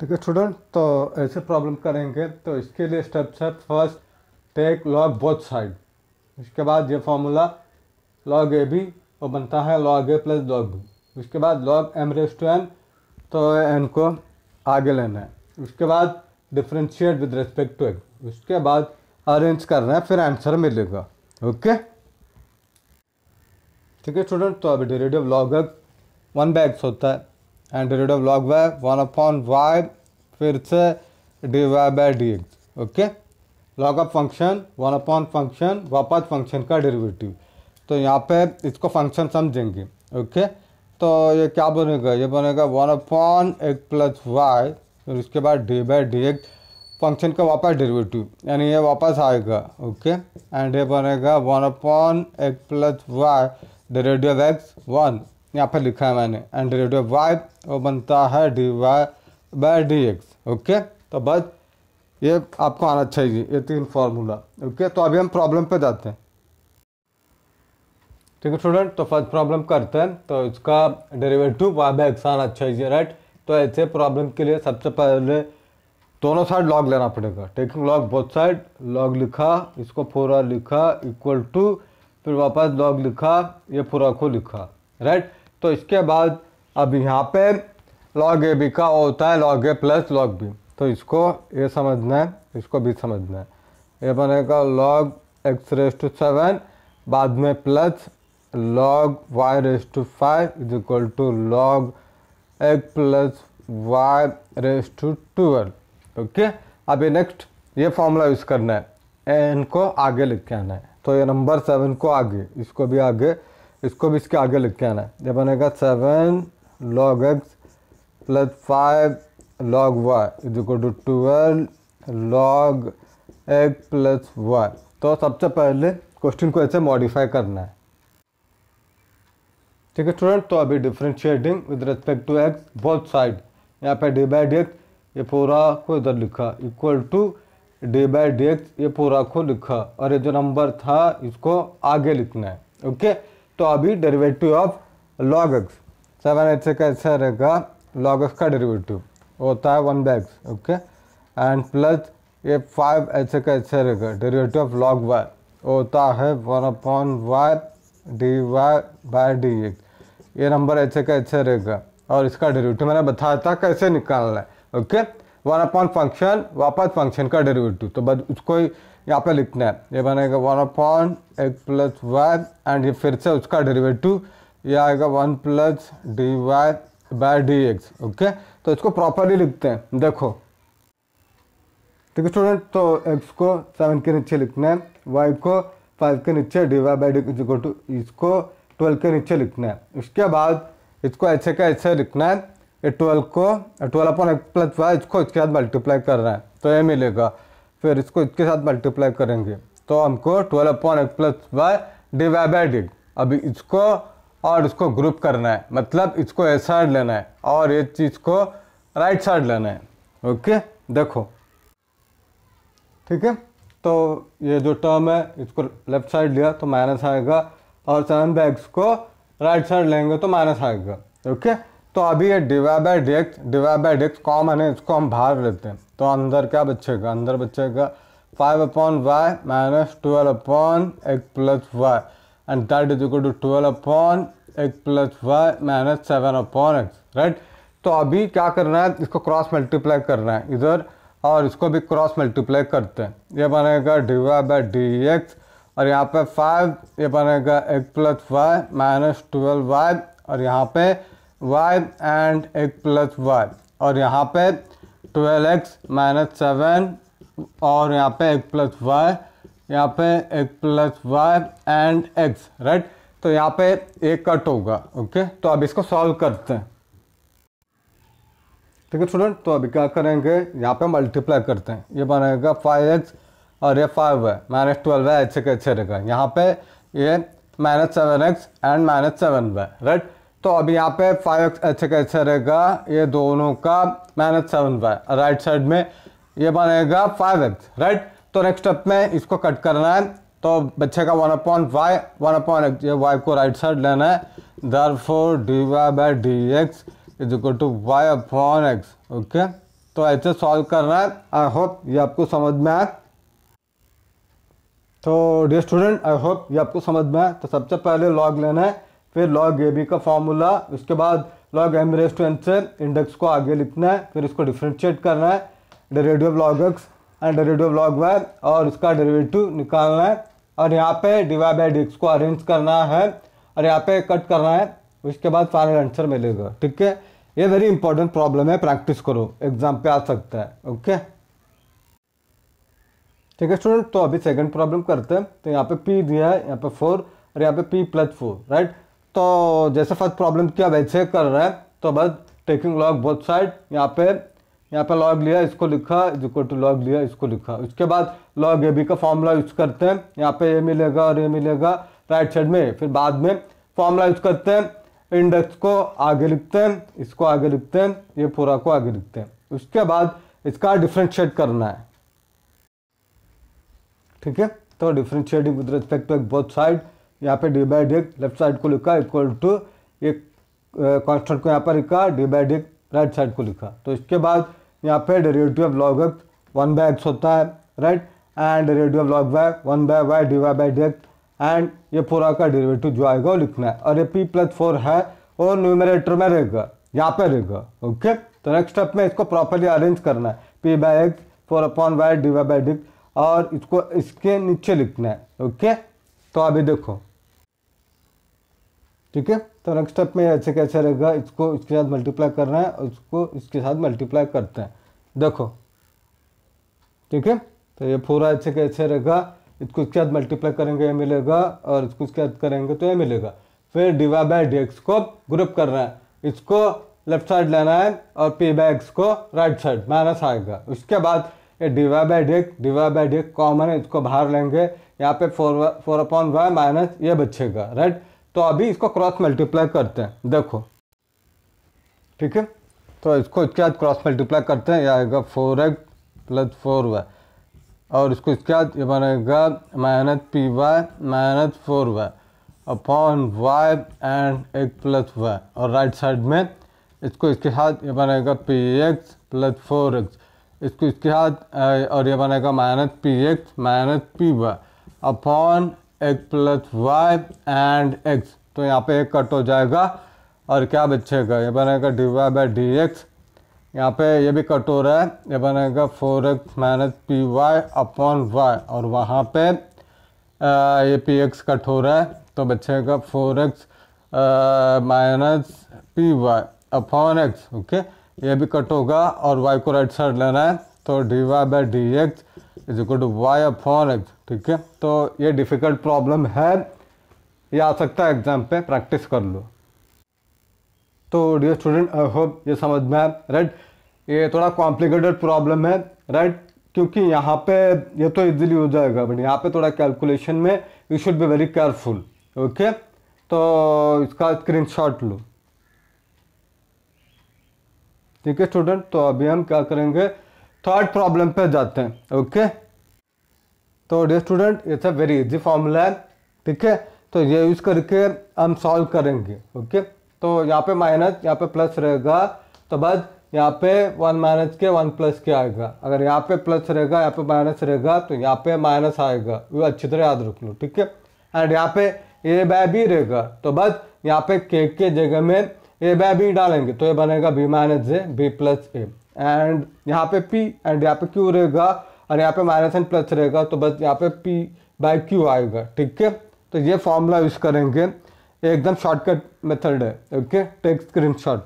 ठीक है स्टूडेंट तो ऐसे प्रॉब्लम करेंगे तो इसके लिए स्टेप्स है first take log both side उसके बाद ये फार्मूला लॉग ए भी और बनता है log A plus log B उसके बाद log M raise to N तो एन को आगे लेना है उसके बाद differentiate with respect to X उसके बाद अरेंज करना है फिर आंसर मिलेगा ओके ठीक है स्टूडेंट तो अभी derivative log one by X होता है and period of log Y one upon Y फिर से D Y by D X okay log of function one upon function वापस फंक्शन का डेरिवेटिव तो यहाँ पे इसको फंक्शन समझेंगे ओके okay? तो ये क्या बनेगा ये बनेगा one upon X plus Y फिर उसके बाद D by D X function का वापस डेरिवेटिव यानी ये वापस आएगा ओके एंड ये बनेगा one upon X plus Y derivative X one यहाँ पर लिखा है मैंने एंड डेरिवेटिव वाई वो बनता है D Y by D X okay तो बस ये आपको आना चाहिए ये तीन फार्मूला ओके तो अभी हम प्रॉब्लम पे जाते हैं ठीक है स्टूडेंट तो फर्स्ट प्रॉब्लम करते हैं तो इसका डेरेवेटिव वाई बाई एक्स आना चाहिए राइट तो ऐसे प्रॉब्लम के लिए सबसे पहले दोनों साइड लॉग लेना पड़ेगा taking log both side log लिखा इसको पूरा लिखा इक्वल टू फिर वापस लॉग लिखा ये पूरा को लिखा राइट तो इसके बाद अब यहाँ पे लॉग ए बी का होता है log A plus log B तो इसको ये समझना है इसको भी समझना है ये बनेगा log X raise to seven बाद में plus log Y raise to five is equal to log X plus Y raise to twelve okay अब ये नेक्स्ट ये फॉर्मूला यूज़ करना है एन को आगे लिख के आना है तो ये नंबर सेवन को आगे इसको भी आगे इसको भी इसके आगे लिख के आना है यह बनेगा seven log X plus five log Y is equal to twelve log X plus Y तो सबसे पहले क्वेश्चन को ऐसे मॉडिफाई करना है ठीक है स्टूडेंट तो अभी differentiating with respect to X both side यहाँ पे डी बाई डी एक्स ये पूरा को इधर लिखा equal to D by D X ये पूरा को लिखा और ये जो नंबर था इसको आगे लिखना है ओके okay? तो अभी derivative of log X seven H का ऐसा रहेगा लॉग एक्स का डेरिवेटिव होता है one by X okay and plus ये फाइव एच का ऐसा रहेगा डेरिवेटिव ऑफ लॉग वाई होता है one upon Y D Y by D X ये नंबर एच का ऐसे रहेगा और इसका डेरिवेटिव मैंने बताया था कैसे निकालना है ओके वन अपॉन फंक्शन वापस फंक्शन का डेरिवेटिव तो बस उसको यहाँ पे लिखना है ये बनेगा one upon X plus Y and ये फिर से उसका डेरिवेटिव ये आएगा one plus D Y by D X okay तो इसको प्रॉपरली लिखते हैं देखो ठीक है स्टूडेंट तो एक्स को सेवन के नीचे लिखना है वाई को फाइव के नीचे D Y by D equal to इसको ट्वेल्व के नीचे लिखना है उसके बाद इसको ऐसे का ऐसे लिखना है ये ट्वेल्व को twelve upon X plus Y इसको इसके बाद मल्टीप्लाई करना है तो ये मिलेगा फिर इसको इसके साथ मल्टीप्लाई करेंगे तो हमको twelve upon X plus Y divide by D अभी इसको और इसको ग्रुप करना है मतलब इसको ए साइड लेना है और ये चीज़ को राइट साइड लेना है ओके देखो ठीक है तो ये जो टर्म है इसको लेफ्ट साइड लिया तो माइनस आएगा और सेवन बाई एक्स को राइट साइड लेंगे तो माइनस आएगा ओके तो अभी ये D Y by D X D Y by D X common है इसको हम बाहर लेते हैं तो अंदर क्या बचेगा अंदर बचेगा five upon Y minus twelve upon एक plus Y and that is equal to twelve upon एक plus Y minus seven upon X right तो अभी क्या करना है इसको क्रॉस मल्टीप्लाई करना है इधर और इसको भी क्रॉस मल्टीप्लाई करते हैं ये बनेगा D Y by D X और यहाँ पे फाइव ये बनेगा एक plus Y minus twelve Y और यहाँ पे वाई एंड एक प्लस वाई और यहाँ पे ट्वेल्व एक्स माइनस सेवन और यहाँ पे एक प्लस वाई यहाँ पे एक plus Y and X right तो यहाँ पे एक कट होगा ओके तो अब इसको सॉल्व करते हैं ठीक है स्टूडेंट तो अभी क्या करेंगे यहाँ पे मल्टीप्लाई करते हैं ये बनेगा फाइव एक्स और ये फाइव है माइनस ट्वेल्व है अच्छे के अच्छे रहेगा यहाँ पे ये minus seven X and minus seven Y right तो अब यहाँ पे फाइव एक्स अच्छा कैसे रहेगा ये दोनों का minus seven Y right side में ये बनेगा फाइव एक्स राइट तो नेक्स्ट स्टेप में इसको कट करना है तो बच्चे का one upon Y one upon X ये वाई को राइट साइड लेना है therefore D Y by D X is equal to Y upon X okay तो ऐसे सॉल्व करना है आई होप ये आपको समझ में आए तो डियर स्टूडेंट आई होप ये आपको समझ में आए तो सबसे पहले लॉग लेना है फिर लॉग ए बी का फार्मूला उसके बाद लॉग एम रेस्ट एन से इंडेक्स को आगे लिखना है फिर उसको डिफ्रेंशिएट करना है derivative of log X and derivative of log Y और इसका डेरेवेटिव निकालना है और यहाँ पे डिवाई बाई डी को अरेंज करना है और यहाँ पे कट करना है उसके बाद फाइनल आंसर मिलेगा ठीक है ये वेरी इंपॉर्टेंट प्रॉब्लम है प्रैक्टिस करो एग्जाम पे आ सकता है ओके ठीक है स्टूडेंट तो अभी सेकंड प्रॉब्लम करते हैं तो यहाँ पे पी दिया है यहाँ पे फोर और यहाँ पे पी प्लस फोर राइट तो जैसे फर्स्ट प्रॉब्लम किया वैसे कर रहा है तो बस टेकिंग लॉग बोथ साइड यहाँ पे यहाँ पे लॉग लिया इसको लिखा इज इक्वल टू लॉग लिया इसको लिखा उसके बाद लॉग ए बी का फॉर्मूला यूज करते हैं यहाँ पे ए मिलेगा और ए मिलेगा राइट साइड में फिर बाद में फॉर्मूला यूज करते हैं इंडेक्स को आगे लिखते हैं इसको आगे लिखते हैं ये पूरा को आगे लिखते हैं उसके बाद इसका डिफ्रेंशिएट करना है ठीक है तो differentiating with respect to both side यहाँ पे D by D left side को लिखा इक्वल टू एक कॉन्स्टेंट को यहाँ पर लिखा D by D right side को लिखा तो इसके बाद यहाँ पे derivative of log X one by X होता है right and derivative of log Y one by Y D Y by D and ये पूरा का डेरिवेटिव जो आएगा वो लिखना है और ये पी प्लस फोर है वो न्यूमिनेटर में रहेगा यहाँ पे रहेगा ओके तो नेक्स्ट स्टेप में इसको प्रॉपरली अरेंज करना है P by X four upon Y D Y by D और इसको इसके नीचे लिखना है ओके तो अभी देखो ठीक है तो नेक्स्ट स्टेप में ऐसे कैसे रहेगा इसको इसके साथ मल्टीप्लाई करना है उसको इसके साथ मल्टीप्लाई करते हैं देखो ठीक है तो ये पूरा ऐसे कैसे रहेगा इसको इसके साथ मल्टीप्लाई करेंगे ये मिलेगा और इसको इसके साथ करेंगे तो ये मिलेगा फिर डिवाई बाई डी एक्स को ग्रुप करना है इसको लेफ्ट साइड लेना है और पी बाई एक्स को राइट साइड माइनस आएगा उसके बाद ये divide by D divide by D common है इसको बाहर लेंगे यहाँ पे four four upon Y minus ये बचेगा राइट तो अभी इसको क्रॉस मल्टीप्लाई करते हैं देखो ठीक है तो इसको इसके बाद क्रॉस मल्टीप्लाई करते हैं यह आएगा four X plus four Y और इसको इसके बाद ये बनेगा minus P Y minus four Y upon Y and एक प्लस वाई और राइट साइड में इसको इसके साथ ये बनेगा P X plus four X इसको इसके साथ और ये बनेगा minus P X minus P Y upon X plus Y and X तो यहाँ पे एक कट हो जाएगा और क्या बचेगा ये बनेगा D Y by D X यहाँ पे ये भी कट हो रहा है ये बनेगा four X minus P Y upon Y और वहाँ पे ये पी एक्स कट हो रहा है तो बचेगा four X minus P Y upon X okay ये भी कट होगा और वाई को राइट साइड लेना है तो D Y by D X is equal to Y upon X ठीक है तो ये डिफ़िकल्ट प्रॉब्लम है ये आ सकता है एग्जाम पे प्रैक्टिस कर लो तो डियर स्टूडेंट आई होप ये समझ में आए राइट ये थोड़ा कॉम्प्लिकेटेड प्रॉब्लम है राइट क्योंकि यहाँ पे ये तो इजीली हो जाएगा बट यहाँ पे थोड़ा कैलकुलेशन में you should be very careful okay तो इसका स्क्रीनशॉट लो ठीक है स्टूडेंट तो अभी हम क्या करेंगे थर्ड प्रॉब्लम पे जाते हैं ओके तो डे स्टूडेंट ये था वेरी इजी फॉर्मूला है ठीक है तो ये यूज़ करके हम सॉल्व करेंगे ओके तो यहाँ पे माइनस यहाँ पे प्लस रहेगा तो बस यहाँ पे वन माइनस के वन प्लस के आएगा अगर यहाँ पे प्लस रहेगा यहाँ पे माइनस रहेगा तो यहाँ पे माइनस आएगा वो अच्छी तरह याद रख लो ठीक है एंड यहाँ पे ए बाय बी रहेगा तो बस यहाँ पे के के जगह में ए बाय बी डालेंगे तो ये बनेगा B minus J B plus A and यहाँ पे पी एंड यहाँ पे क्यू रहेगा और यहाँ पे माइनस एंड प्लस रहेगा तो बस यहाँ पे पी बाय क्यू आएगा ठीक है तो ये फॉर्मूला यूज़ करेंगे एकदम शॉर्टकट मेथड है ओके टेक स्क्रीन शॉट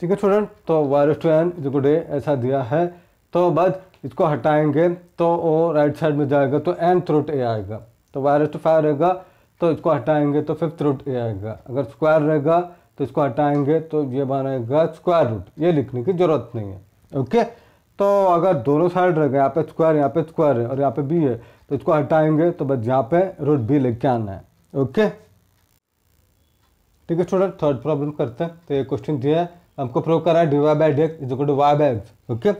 ठीक है स्टूडेंट तो वायर एन जो डे ऐसा दिया है तो बस इसको हटाएंगे तो वो राइट साइड में जाएगा तो एन थ्रोट ए आएगा तो वाई रेस टू तो फाइव रहेगा तो इसको हटाएंगे तो फिफ्थ रूट ए आएगा अगर स्क्वायर रहेगा तो इसको हटाएंगे तो ये बनाएगा स्क्वायर रूट ये लिखने की ज़रूरत नहीं है ओके तो अगर दोनों साइड रहेगा यहाँ पे स्क्वायर यहाँ पे स्क्वायर है और यहाँ पे बी है तो इसको हटाएंगे तो बस यहाँ पे रूट बी लिख के आना है ओके ठीक है स्टूडेंट थर्ड प्रॉब्लम करते हैं तो ये क्वेश्चन दिया है हमको प्रूव करा है D Y by D X is equal to Y by X okay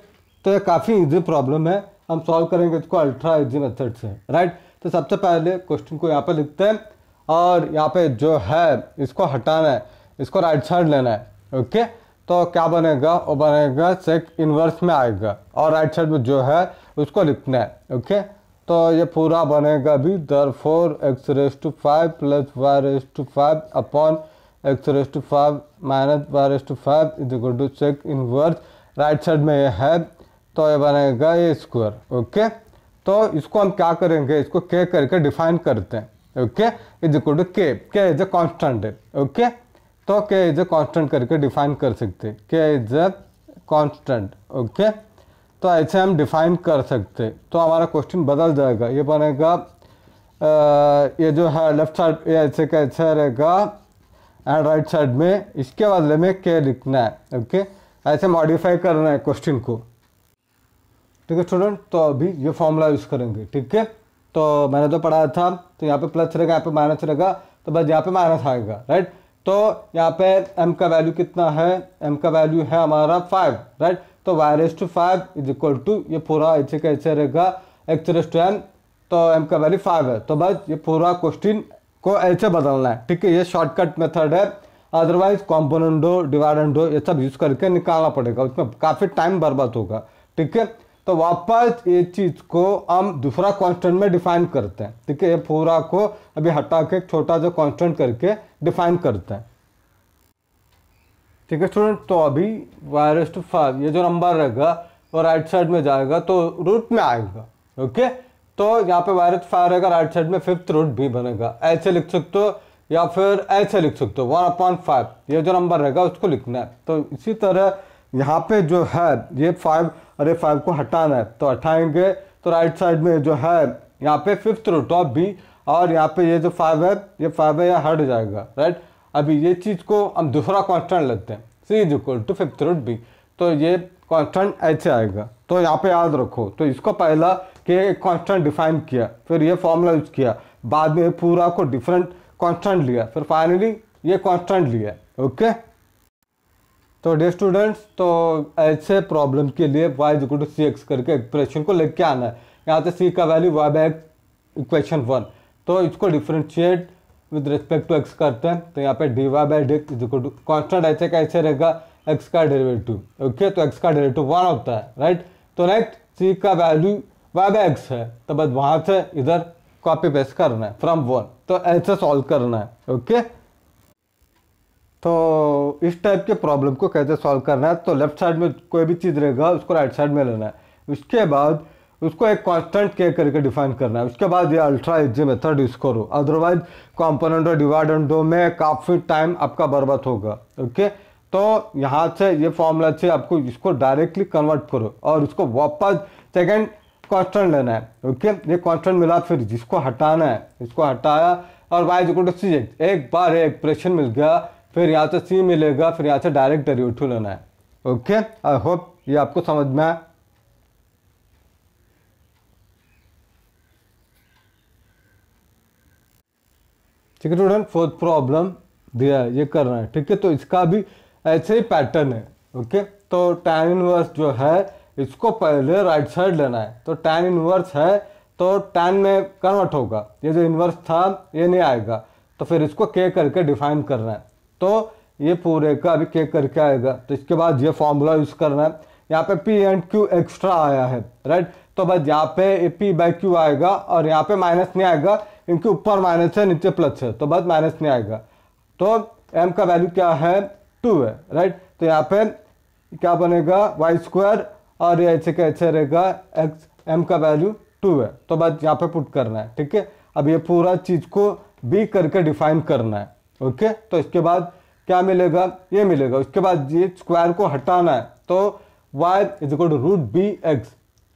तो ये काफ़ी इजी प्रॉब्लम है हम सॉल्व करेंगे इसको अल्ट्रा इजी मेथड से राइट right? तो सबसे पहले क्वेश्चन को यहाँ पर लिखते हैं और यहाँ पे जो है इसको हटाना है इसको राइट साइड लेना है ओके तो क्या बनेगा वो बनेगा सेक इनवर्स में आएगा और राइट साइड में जो है उसको लिखना है ओके तो ये पूरा बनेगा भी therefore X raise to five plus Y raise to five upon X raise to five minus Y raise to five is equal to sec inverse right side में ये है तो ये बनेगा ये स्क्वायर ओके तो इसको हम क्या करेंगे इसको के करके डिफाइन करते हैं okay is equal to K K is a constant है ओके तो के इज अ कॉन्स्टेंट करके डिफाइन कर सकते हैं के इज अ कॉन्स्टेंट ओके तो ऐसे हम डिफाइन कर सकते तो हमारा क्वेश्चन बदल जाएगा ये बनेगा आ, ये जो है लेफ्ट साइड ये ऐसे का ऐसा रहेगा एंड राइट साइड में इसके बदले में के लिखना है ओके ऐसे मॉडिफाई करना है क्वेश्चन को ठीक है स्टूडेंट तो अभी ये फॉर्मूला यूज़ करेंगे ठीक है तो मैंने तो पढ़ाया था तो यहाँ पे प्लस रहेगा यहाँ पे माइनस रहेगा तो बस यहाँ पे माइनस आएगा राइट तो यहाँ पे एम का वैल्यू कितना है एम का वैल्यू है हमारा फाइव राइट तो Y raise to five is equal to ये पूरा ऐसे का ऐसे रहेगा एक्स रेस टू एम तो एम का वैल्यू फाइव है तो बस ये पूरा क्वेश्चन को ऐसे बदलना है ठीक है ये शॉर्टकट मेथड है अदरवाइज कॉम्पोनेंट हो डिवाइडेंट हो ये सब यूज़ करके निकालना पड़ेगा उसमें काफ़ी टाइम बर्बाद होगा ठीक है तो वापस ये चीज़ को हम दूसरा कांस्टेंट में डिफाइन करते हैं ठीक है ये पूरा को अभी हटा के छोटा जो कांस्टेंट करके डिफाइन करते हैं ठीक है स्टूडेंट तो अभी वायरस टू फाइव ये जो नंबर रहेगा वो राइट साइड में जाएगा तो रूट में आएगा ओके तो यहाँ पे वायरस फाइव रहेगा राइट साइड में फिफ्थ रूट भी बनेगा ऐसे लिख सकते हो या फिर ऐसे लिख सकते हो वन अपॉइंट फाइव ये जो नंबर रहेगा उसको लिखना है तो इसी तरह यहाँ पे जो है ये फाइव अरे फाइव को हटाना है तो हटाएंगे तो राइट साइड में जो है यहाँ पे फिफ्थ रूट ऑफ बी और यहाँ पे ये जो फाइव है ये फाइव है यह हट जाएगा राइट अभी ये चीज़ को हम दूसरा कॉन्स्टेंट लेते हैं C is equal to fifth root B तो ये कॉन्स्टेंट ऐसे आएगा तो यहाँ पे याद रखो तो इसको पहला कि एक कॉन्स्टेंट डिफाइन किया फिर ये फॉर्मूला यूज किया बाद में पूरा को डिफरेंट कॉन्स्टेंट लिया फिर फाइनली ये कॉन्स्टेंट लिया ओके तो डे स्टूडेंट्स तो ऐसे प्रॉब्लम के लिए Y equal to C X करके एक्सप्रेशन को लेके आना है यहाँ से सी का value Y by equation one तो इसको differentiate with respect to X करते हैं तो यहाँ पे D Y by D is to constant ऐसे कैसे रहेगा एक्स का डेरेवेटिव ओके तो एक्स का डेरेवेटिव वन होता है राइट तो नेक्स्ट सी का वैल्यू वाई बाई एक्स है तो बस वहाँ से इधर कॉपी पेस्ट करना है फ्रॉम वन तो ऐसे सॉल्व करना है ओके तो इस टाइप के प्रॉब्लम को कैसे सॉल्व करना है तो लेफ्ट साइड में कोई भी चीज़ रहेगा उसको राइट साइड में लेना है उसके बाद उसको एक कांस्टेंट के करके डिफाइन करना है उसके बाद ये अल्ट्रा इजी मेथड यूज़ करो अदरवाइज कॉम्पोनेंट और डिवाइड डो में काफ़ी टाइम आपका बर्बाद होगा ओके तो यहाँ से ये फॉर्मूला से आपको इसको डायरेक्टली कन्वर्ट करो और उसको वापस सेकेंड कॉन्स्टेंट लेना है ओके ये कॉन्स्टेंट मिला फिर जिसको हटाना है इसको हटाया और वाई जो सी एक बार एक प्रेशन मिल गया फिर यहाँ से तो सी मिलेगा फिर यहाँ से डायरेक्ट डेरिवेटिव लेना है ओके आई होप ये आपको समझ में आए ठीक है स्टूडेंट फोर्थ प्रॉब्लम दिया है ये करना है ठीक है तो इसका भी ऐसे ही पैटर्न है ओके तो टैन इनवर्स जो है इसको पहले राइट साइड लेना है तो टैन इनवर्स है तो टैन में कन्वर्ट होगा ये जो इनवर्स था ये नहीं आएगा तो फिर इसको के करके डिफाइन करना है तो ये पूरे का अभी के करके आएगा तो इसके बाद ये फॉर्मूला यूज़ करना है यहाँ पे पी एंड क्यू एक्स्ट्रा आया है राइट तो बस यहाँ पे पी बाई क्यू आएगा और यहाँ पे माइनस नहीं आएगा इनके ऊपर माइनस है नीचे प्लस है तो बस माइनस नहीं आएगा तो एम का वैल्यू क्या है टू है राइट तो यहाँ पे क्या बनेगा वाई स्क्वायर और ये ऐसे कैसे रहेगा एक्स एम का वैल्यू टू है तो बस यहाँ पे पुट करना है ठीक है अब ये पूरा चीज़ को बी करके डिफाइन करना है ओके तो इसके बाद क्या मिलेगा ये मिलेगा उसके बाद ये स्क्वायर को हटाना है तो y is equal to root b x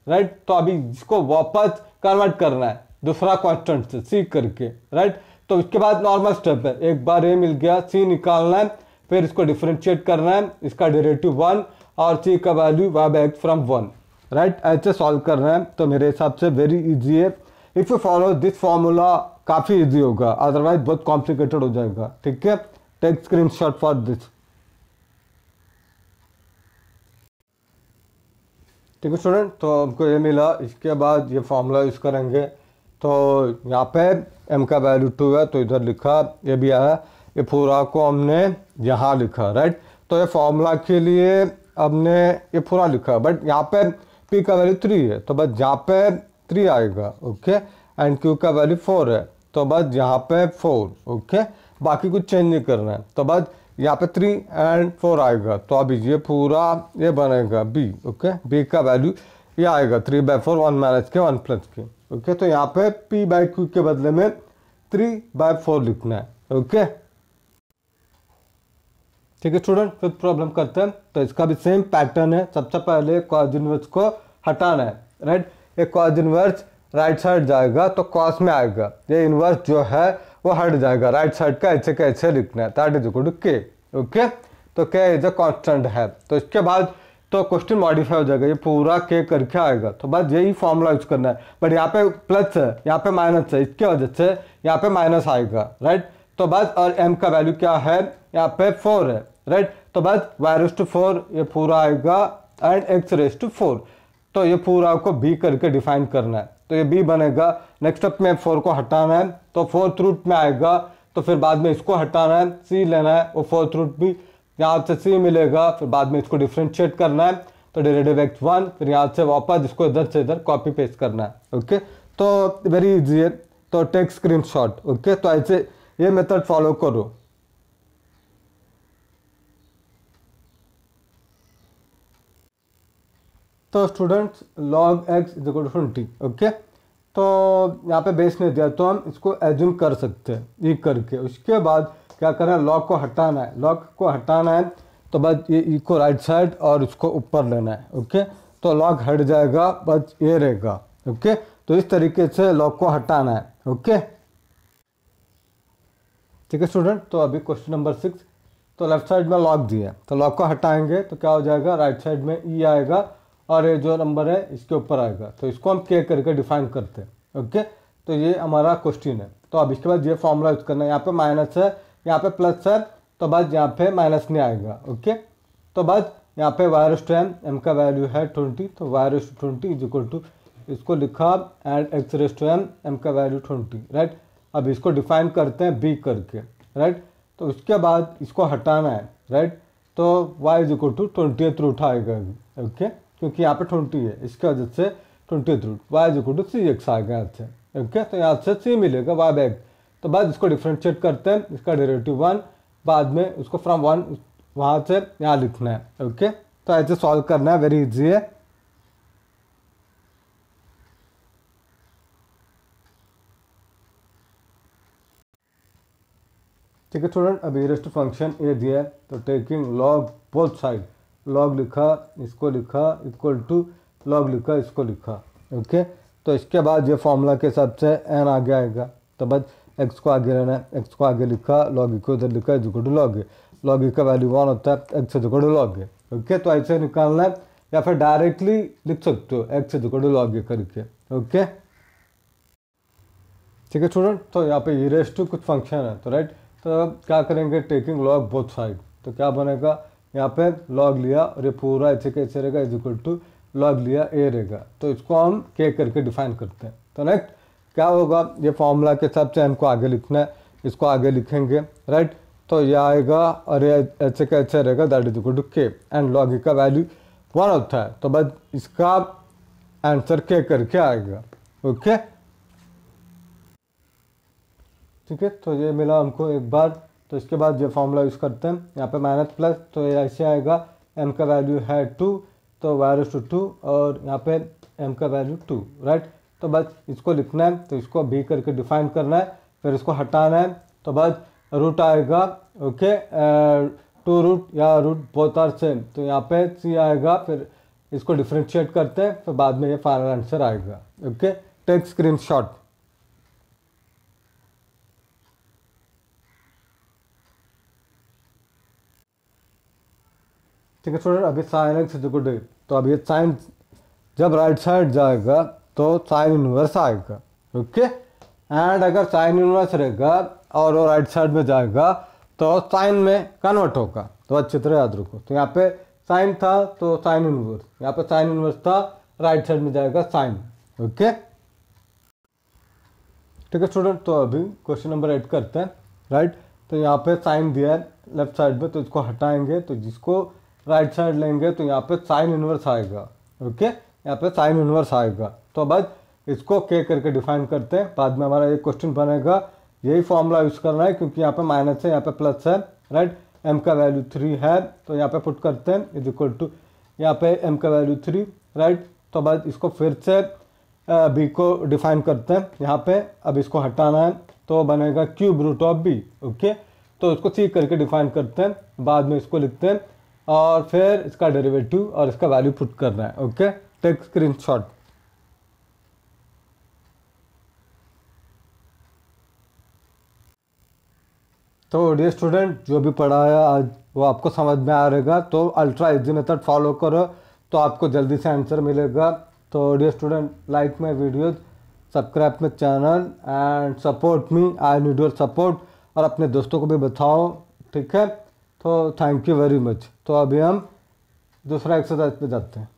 right तो अभी इसको वापस कन्वर्ट करना है दूसरा कॉन्स्टेंट से सी करके राइट तो उसके बाद नॉर्मल स्टेप है एक बार ये मिल गया सी निकालना है फिर इसको डिफ्रेंशिएट करना है इसका डेरेटिव वन और सी का value Y by X from one right ऐसे सॉल्व करना है तो मेरे हिसाब से वेरी इजी है if you follow this formula काफ़ी इजी होगा अदरवाइज बहुत कॉम्प्लिकेटेड हो जाएगा ठीक है take screen screenshot for this ठीक है स्टूडेंट तो हमको ये मिला इसके बाद ये फॉर्मूला यूज़ करेंगे तो यहाँ पे m का वैल्यू टू है तो इधर लिखा ये भी आया ये पूरा को हमने यहाँ लिखा राइट तो ये फॉर्मूला के लिए हमने ये पूरा लिखा बट यहाँ पे p का वैल्यू थ्री है तो बस यहाँ पे थ्री आएगा ओके एंड q का वैल्यू फोर है तो बस यहाँ पे फोर ओके बाकी कुछ चेंज नहीं करना है तो बाद यहाँ पे थ्री एंड फोर आएगा तो अभी ये पूरा ये बनेगा बी ओके बी का वैल्यू ये आएगा three by four one minus के वन प्लस के ओके तो यहाँ पे पी बाई क्यू के बदले में थ्री बाय फोर लिखना है ओके ठीक है स्टूडेंट फिफ्थ प्रॉब्लम करते हैं तो इसका भी सेम पैटर्न है सबसे पहले कॉज इनवर्स को हटाना है राइट एक कॉज इनवर्स राइट साइड जाएगा तो कॉस में आएगा ये इनवर्स जो है वो हट जाएगा राइट साइड का ऐसे का ऐसे लिखना है that is equal to k okay तो के इज अ कॉन्स्टेंट है तो इसके बाद तो क्वेश्चन मॉडिफाई हो जाएगा ये पूरा के करके आएगा तो बस यही फॉर्मूला यूज करना है बट यहाँ पे प्लस है यहाँ पे माइनस है इसके वजह से यहाँ पे माइनस आएगा राइट तो बस और एम का वैल्यू क्या है यहाँ पे फोर है राइट तो बस वाई टू फोर ये पूरा आएगा and x raise to four तो ये पूरा आपको बी करके डिफाइन करना है तो ये बी बनेगा नेक्स्ट स्टेप में फोर को हटाना है तो फोर्थ रूट में आएगा तो फिर बाद में इसको हटाना है सी लेना है और फोर्थ रूट भी यहाँ से सी मिलेगा फिर बाद में इसको डिफ्रेंशिएट करना है तो डेरेटिव एक्स वन फिर यहाँ से वापस इसको इधर से इधर कॉपी पेस्ट करना है ओके तो वेरी इजी है तो टेक स्क्रीन ओके तो ऐसे ये मेथड फॉलो करो तो students log x is equal to t okay तो यहाँ पे बेस नहीं दिया तो हम इसको एज्यूम कर सकते हैं ई करके उसके बाद क्या करना है लॉग को हटाना है लॉग को हटाना है तो बस ये को राइट साइड और इसको ऊपर लेना है ओके तो लॉग हट जाएगा बस ये रहेगा ओके तो इस तरीके से लॉग को हटाना है ओके ठीक है स्टूडेंट तो अभी क्वेश्चन नंबर सिक्स तो लेफ्ट साइड में लॉक दिया तो लॉक को हटाएंगे तो क्या हो जाएगा राइट साइड में ई e आएगा और ये जो नंबर है इसके ऊपर आएगा तो इसको हम के करके डिफाइन करते हैं ओके तो ये हमारा क्वेश्चन है तो अब इसके बाद ये फॉर्मूला यूज करना है यहाँ पे माइनस है यहाँ पे प्लस है तो बस यहाँ पे माइनस नहीं आएगा ओके तो बस यहाँ पे वायरस टू एम एम का वैल्यू है ट्वेंटी तो y raise to twenty is equal to इसको लिखा and x raise to m m का वैल्यू ट्वेंटी राइट अब इसको डिफाइन करते हैं बी करके राइट तो उसके बाद इसको हटाना है राइट तो y is equal to twenty through उठाएगा ओके क्योंकि यहाँ पे ट्वेंटी है इसका वजह से ट्वेंटी रूट वाई जो टू सी एक्स आ गया से ओके तो यहाँ से सी मिलेगा वाई बैग तो बाद इसको डिफ्रेंशिएट करते हैं इसका डेरेटिव वन बाद में उसको फ्रॉम वन वहाँ से यहाँ लिखना है ओके तो ऐसे सॉल्व करना है वेरी इजी है ठीक है स्टूडेंट अभी रेस्ट फंक्शन ये दिया है तो taking log both side log लिखा इसको लिखा इक्वल टू लॉग लिखा इसको लिखा ओके तो इसके बाद ये फॉर्मूला के हिसाब से एन आगे आएगा तो बस एक्स को आगे रहना है एक्स को आगे लिखा लॉग इक्व उधर लिखा is equal to log log का वैल्यू वन होता है x is equal to log okay तो ऐसे निकालना है या फिर डायरेक्टली लिख सकते हो x is equal to log करके ओके ठीक है स्टूडेंट तो यहाँ पे ई रेस्ट टू कुछ फंक्शन है तो राइट तो क्या करेंगे टेकिंग लॉग बोथ साइड तो क्या बनेगा यहाँ पे लॉग लिया और ये पूरा ऐसे कैसे रहेगा इज इक्वल टू लॉग लिया ए रहेगा तो इसको हम के करके डिफाइन करते हैं तो नेक्स्ट क्या होगा ये फॉर्मूला के हिसाब से हमको आगे लिखना है इसको आगे लिखेंगे राइट तो ये आएगा और ये ऐसे कैसे रहेगा that is equal to k and log का वैल्यू वन होता है तो बस इसका आंसर के करके आएगा ओके ठीक है तो ये मिला हमको एक बार तो इसके बाद जो फॉर्मूला यूज़ करते हैं यहाँ पे माइनस प्लस तो ऐसे आएगा एम का वैल्यू है टू तो वायर टू टू और यहाँ पे एम का वैल्यू टू राइट तो बस इसको लिखना है तो इसको भी करके डिफाइन करना है फिर इसको हटाना है तो बस रूट आएगा ओके टू रूट या रूट बोथ आर सेम तो यहाँ पे सी आएगा फिर इसको डिफ्रेंशिएट करते हैं फिर बाद में ये फाइनल आंसर आएगा ओके टेक स्क्रीन शॉट ठीक है स्टूडेंट अभी साइन एक्स इज टू तो अभी साइन जब राइट साइड जाएगा तो साइन इनवर्स आएगा ओके एंड अगर साइन इनवर्स रहेगा और वो राइट साइड में जाएगा तो साइन में कन्वर्ट होगा तो अच्छी तरह याद रखो तो यहाँ पे साइन था तो साइन इनवर्स यहाँ पे साइन इनवर्स था राइट साइड में जाएगा साइन ओके ठीक है स्टूडेंट तो अभी क्वेश्चन नंबर एट करते हैं राइट तो यहाँ पे साइन दिया है लेफ्ट साइड में तो इसको हटाएंगे तो जिसको राइट साइड लेंगे तो यहाँ पे साइन इनवर्स आएगा ओके यहाँ पे साइन इनवर्स आएगा तो बाद इसको के करके डिफाइन करते हैं बाद में हमारा एक क्वेश्चन बनेगा यही फॉर्मूला यूज़ करना है क्योंकि यहाँ पे माइनस है यहाँ पे प्लस है राइट एम का वैल्यू थ्री है तो यहाँ पे पुट करते हैं इज इक्वल टू यहाँ पे एम का वैल्यू थ्री राइट तो बाद इसको फिर से बी uh, को डिफाइन करते हैं यहाँ पे अब इसको हटाना है तो बनेगा cube root of b okay तो इसको सी करके डिफाइन करते हैं बाद में इसको लिखते हैं और फिर इसका डेरिवेटिव और इसका वैल्यू पुट करना है ओके टेक स्क्रीन शॉट तो डियर स्टूडेंट जो भी पढ़ाया आज वो आपको समझ में आ रहेगा तो अल्ट्रा इजी मेथड फॉलो करो तो आपको जल्दी से आंसर मिलेगा तो dear student like my videos subscribe my channel and support me I need your support और अपने दोस्तों को भी बताओ ठीक है तो थैंक यू वेरी मच तो अभी हम दूसरा एक्सरसाइज पे जाते हैं